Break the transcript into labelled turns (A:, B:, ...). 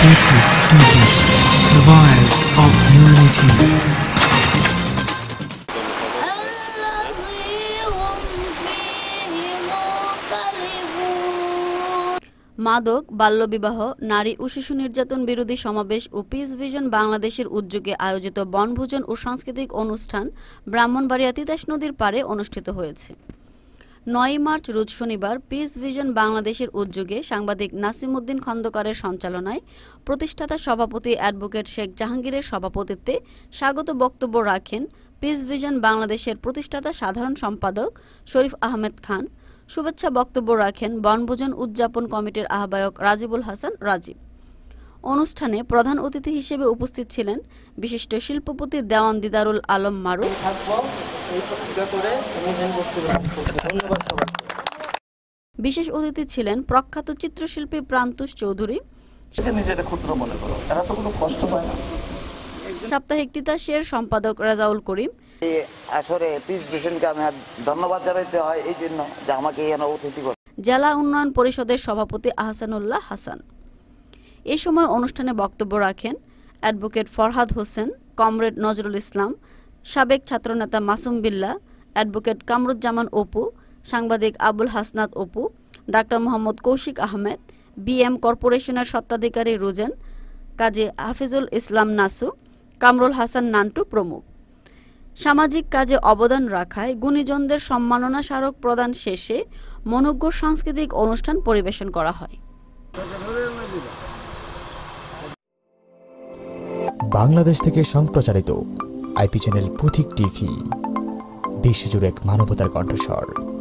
A: of unity. মাদক বাল্যবিবাহ নারী ও শিশু নির্যাতন বিরোধী সমাবেশ ও পিস ভিশন বাংলাদেশের উদ্যোগে আয়োজিত বনভোজন ও সাংস্কৃতিক অনুষ্ঠান ব্রাহ্মণবাড়িয়া তিতাস নদীর পারে অনুষ্ঠিত হয়েছে নয় মার্চ রোজ শনিবার পিস ভিশন বাংলাদেশের উদ্যোগে সাংবাদিক নাসিমুদ্দিন খন্দকারের সঞ্চালনায় প্রতিষ্ঠাতা সভাপতি অ্যাডভোকেট শেখ জাহাঙ্গীরের সভাপতিত্বে স্বাগত বক্তব্য রাখেন পিস ভিশন বাংলাদেশের প্রতিষ্ঠাতা সাধারণ সম্পাদক শরীফ আহমেদ খান শুভেচ্ছা বক্তব্য রাখেন বনভোজন উদযাপন কমিটির আহ্বায়ক রাজিবুল হাসান রাজীব অনুষ্ঠানে প্রধান অতিথি হিসেবে উপস্থিত ছিলেন বিশিষ্ট শিল্পপতি দেওয়ান দিদারুল আলম মারুফ বিশেষ অতিথি ছিলেন প্রখ্যাত চিত্রশিল্পী প্রান্তুষ চৌধুরী সাপ্তাহিক তিতাসের সম্পাদক রাজাউল করিম জেলা উন্নয়ন পরিষদের সভাপতি আহসানুল্লাহ হাসান এ সময় অনুষ্ঠানে বক্তব্য রাখেন অ্যাডভোকেট ফরহাদ হোসেন কমরেড নজরুল ইসলাম সাবেক ছাত্রনেতা মাসুম বিল্লা অ্যাডভোকেট কামরুজ্জামান অপু সাংবাদিক আবুল হাসনাত অপু ডাক্তার মোহাম্মদ কৌশিক আহমেদ বিএম কর্পোরেশনের স্বত্বাধিকারী রোজেন কাজী হাফিজুল ইসলাম নাসু কামরুল হাসান নান্টু প্রমুখ সামাজিক কাজে অবদান রাখায় গুণীজনদের সম্মাননা স্মারক প্রদান শেষে মনোজ্ঞ সাংস্কৃতিক অনুষ্ঠান পরিবেশন করা হয় বাংলাদেশ থেকে সম্প্রচারিত আইপি চ্যানেল পথিক টিভি বিশ্বজুড়ে এক মানবতার কণ্ঠস্বর